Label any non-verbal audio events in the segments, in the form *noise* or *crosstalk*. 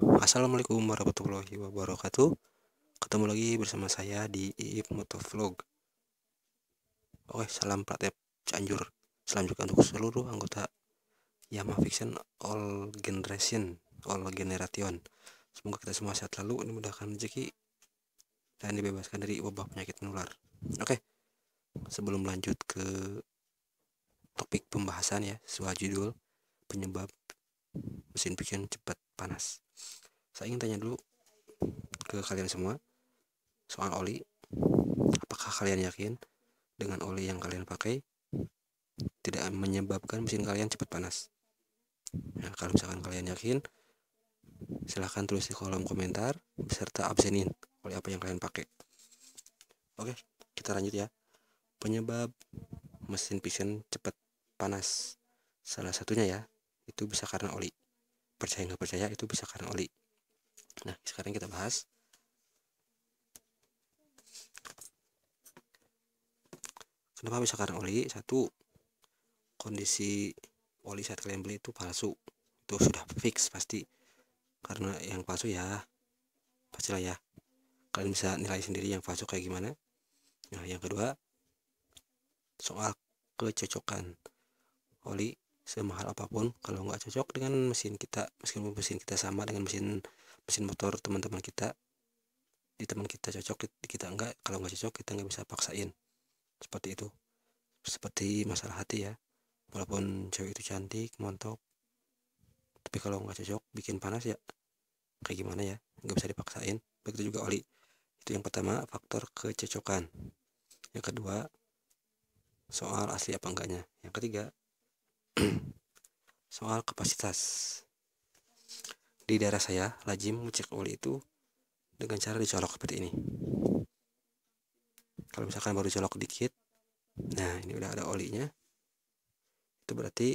Assalamualaikum warahmatullahi wabarakatuh Ketemu lagi bersama saya di Iip Motovlog Oke, salam praktek Cianjur Salam juga untuk seluruh anggota Yamaha Fiction All Generation All Generation Semoga kita semua sehat selalu, dimudahkan rezeki Dan dibebaskan dari wabah penyakit menular Oke, sebelum lanjut ke topik pembahasan ya sesuai judul penyebab mesin fiction cepat panas saya ingin tanya dulu ke kalian semua soal oli apakah kalian yakin dengan oli yang kalian pakai tidak menyebabkan mesin kalian cepat panas nah, kalau misalkan kalian yakin silahkan tulis di kolom komentar beserta absenin oli apa yang kalian pakai oke kita lanjut ya penyebab mesin piston cepat panas salah satunya ya itu bisa karena oli percaya nggak percaya itu bisa karena oli nah sekarang kita bahas kenapa bisa karena oli satu kondisi oli saat kalian beli itu palsu itu sudah fix pasti karena yang palsu ya pastilah ya kalian bisa nilai sendiri yang palsu kayak gimana nah yang kedua soal kecocokan oli semahal apapun kalau nggak cocok dengan mesin kita meskipun mesin kita sama dengan mesin mesin motor teman-teman kita di teman kita cocok di kita enggak kalau nggak cocok kita nggak bisa paksain seperti itu seperti masalah hati ya walaupun cewek itu cantik montok tapi kalau nggak cocok bikin panas ya kayak gimana ya nggak bisa dipaksain begitu juga oli itu yang pertama faktor kecocokan yang kedua soal asli apa enggaknya yang ketiga *clears throat* soal kapasitas di daerah saya lazim mencek oli itu dengan cara dicolok seperti ini kalau misalkan baru colok dikit nah ini udah ada olinya itu berarti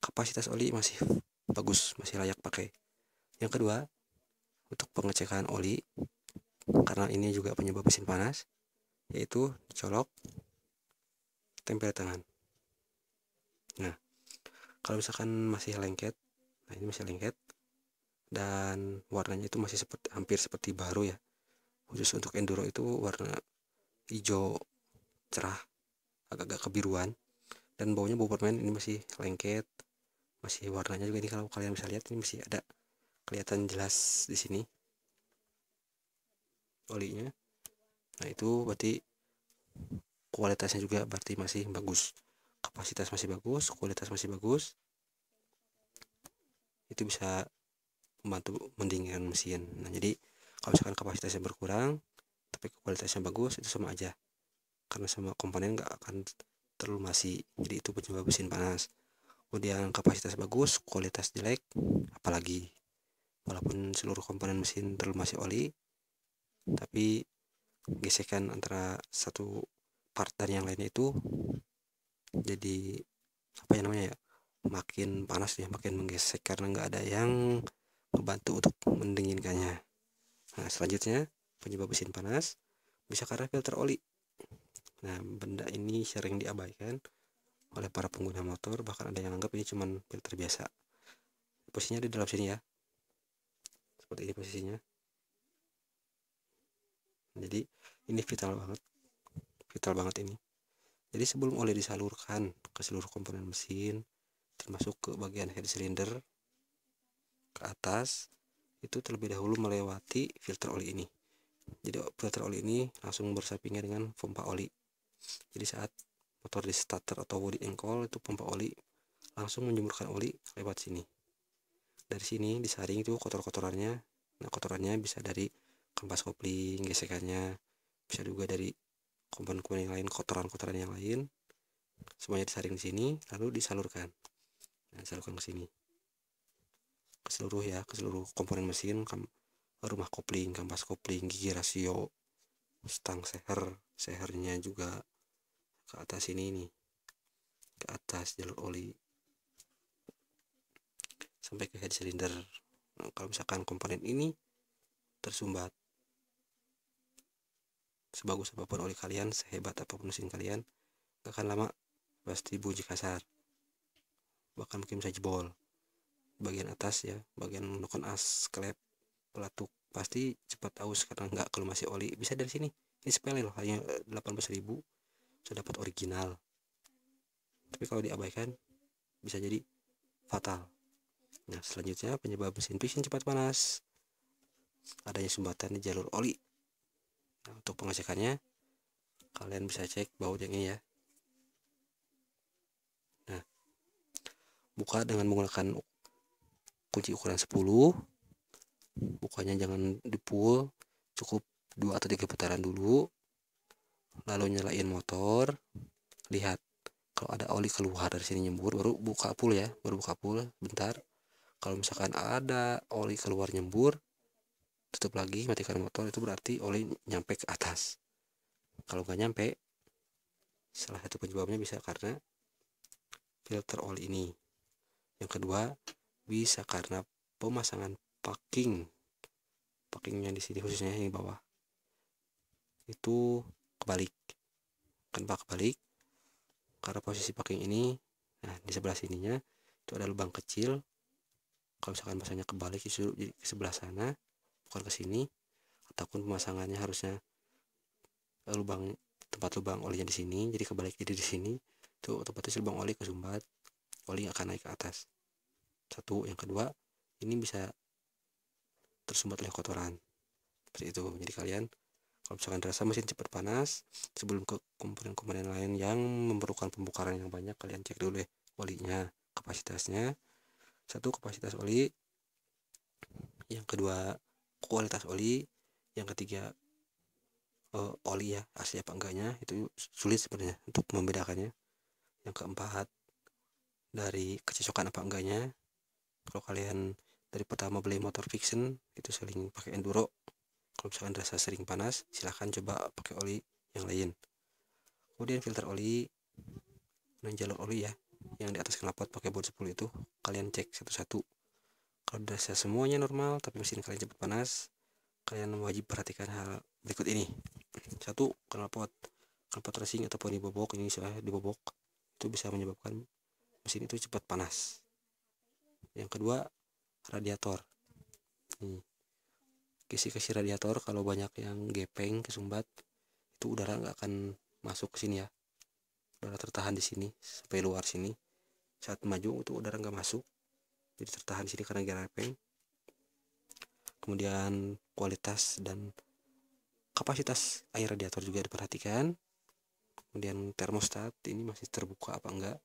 kapasitas oli masih bagus masih layak pakai yang kedua untuk pengecekan oli karena ini juga penyebab mesin panas yaitu dicolok tempel tangan nah kalau misalkan masih lengket nah ini masih lengket dan warnanya itu masih seperti hampir seperti baru ya khusus untuk enduro itu warna hijau cerah agak-agak kebiruan dan baunya bau permen ini masih lengket masih warnanya juga ini kalau kalian bisa lihat ini masih ada kelihatan jelas di sini olinya nah itu berarti kualitasnya juga berarti masih bagus kapasitas masih bagus kualitas masih bagus itu bisa membantu mendinginkan mesin nah jadi kalau misalkan kapasitasnya berkurang tapi kualitasnya bagus itu sama aja karena semua komponen nggak akan terlalu masih jadi itu penyebab mesin panas kemudian kapasitas bagus kualitas jelek apalagi walaupun seluruh komponen mesin terlalu masih oli tapi gesekan antara satu part dan yang lainnya itu jadi apa ya namanya ya makin panas ya makin menggesek karena nggak ada yang membantu untuk mendinginkannya nah selanjutnya penyebab mesin panas bisa karena filter oli nah benda ini sering diabaikan oleh para pengguna motor bahkan ada yang anggap ini cuma filter biasa posisinya di dalam sini ya seperti ini posisinya jadi ini vital banget vital banget ini jadi sebelum oli disalurkan ke seluruh komponen mesin, termasuk ke bagian head cylinder, ke atas, itu terlebih dahulu melewati filter oli ini. Jadi filter oli ini langsung bersapingnya dengan pompa oli. Jadi saat motor di starter atau body engkol itu pompa oli langsung menjemurkan oli lewat sini. Dari sini disaring itu kotor-kotorannya. Nah kotorannya bisa dari kampas kopling, gesekannya, bisa juga dari komponen-komponen yang lain kotoran-kotoran yang lain semuanya disaring di sini lalu disalurkan nah, disalurkan ke sini ke seluruh ya ke seluruh komponen mesin kam rumah kopling kampas kopling gigi rasio stang seher sehernya juga ke atas ini nih ke atas jalur oli sampai ke head cylinder nah, kalau misalkan komponen ini tersumbat sebagus apapun oli kalian sehebat apapun mesin kalian gak akan lama pasti bunyi kasar bahkan mungkin bisa jebol bagian atas ya bagian menggunakan as klep pelatuk pasti cepat aus karena nggak kalau masih oli bisa dari sini ini sepele loh hanya 18.000 sudah eh, dapat original tapi kalau diabaikan bisa jadi fatal nah selanjutnya penyebab mesin piston cepat panas adanya sumbatan di jalur oli nah, untuk pengecekannya kalian bisa cek baut yang ini ya nah buka dengan menggunakan kunci ukuran 10 bukanya jangan dipul cukup dua atau tiga putaran dulu lalu nyalain motor lihat kalau ada oli keluar dari sini nyembur baru buka pul ya baru buka pul. bentar kalau misalkan ada oli keluar nyembur tutup lagi matikan motor itu berarti oli nyampe ke atas kalau nggak nyampe salah satu penyebabnya bisa karena filter oli ini yang kedua bisa karena pemasangan packing packingnya di sini khususnya yang di bawah itu kebalik kan pak kebalik karena posisi packing ini nah di sebelah sininya itu ada lubang kecil kalau misalkan masanya kebalik di di sebelah sana bukan ke sini ataupun pemasangannya harusnya eh, lubang tempat lubang olinya di sini jadi kebalik jadi di sini tuh tempatnya lubang oli kesumbat oli akan naik ke atas satu yang kedua ini bisa tersumbat oleh kotoran seperti itu jadi kalian kalau misalkan rasa mesin cepat panas sebelum ke komponen-komponen lain yang memerlukan pembukaran yang banyak kalian cek dulu ya olinya kapasitasnya satu kapasitas oli yang kedua kualitas oli yang ketiga uh, oli ya asli apa enggaknya itu sulit sebenarnya untuk membedakannya yang keempat dari kecocokan apa enggaknya kalau kalian dari pertama beli motor fiction itu sering pakai enduro kalau misalkan rasa sering panas silahkan coba pakai oli yang lain kemudian filter oli dan jalur oli ya yang di atas knalpot pakai bor 10 itu kalian cek satu-satu kalau saya semuanya normal tapi mesin kalian cepat panas kalian wajib perhatikan hal berikut ini satu knalpot knalpot racing ataupun dibobok ini sudah dibobok itu bisa menyebabkan mesin itu cepat panas yang kedua radiator ini hmm. kisi-kisi radiator kalau banyak yang gepeng kesumbat itu udara nggak akan masuk ke sini ya udara tertahan di sini sampai luar sini saat maju itu udara nggak masuk jadi tertahan di sini karena gerepeng kemudian kualitas dan kapasitas air radiator juga diperhatikan kemudian termostat ini masih terbuka apa enggak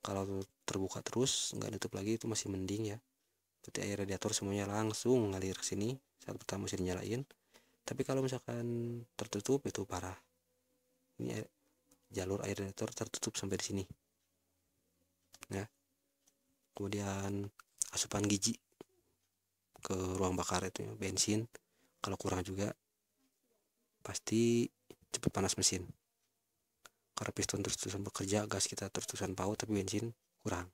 kalau terbuka terus enggak ditutup lagi itu masih mending ya berarti air radiator semuanya langsung ngalir ke sini saat pertama sih dinyalain tapi kalau misalkan tertutup itu parah ini air, jalur air radiator tertutup sampai di sini ya kemudian asupan gizi ke ruang bakar itu bensin kalau kurang juga pasti cepat panas mesin karena piston terus-terusan bekerja gas kita terus-terusan paut tapi bensin kurang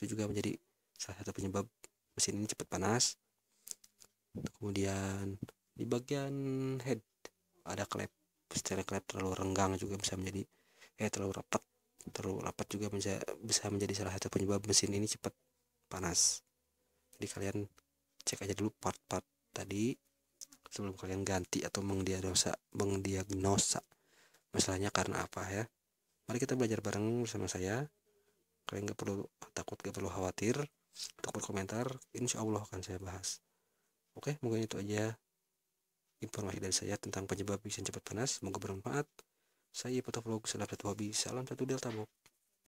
itu juga menjadi salah satu penyebab mesin ini cepat panas kemudian di bagian head ada klep setelah klep terlalu renggang juga bisa menjadi eh terlalu rapat terlalu rapat juga bisa, bisa menjadi salah satu penyebab mesin ini cepat panas jadi kalian cek aja dulu part-part tadi sebelum kalian ganti atau mengdiagnosa mengdiagnosa masalahnya karena apa ya mari kita belajar bareng sama saya kalian nggak perlu takut nggak perlu khawatir untuk berkomentar insya Allah akan saya bahas oke mungkin itu aja informasi dari saya tentang penyebab mesin cepat panas semoga bermanfaat saya vlog salam satu hobi, salam satu delta box.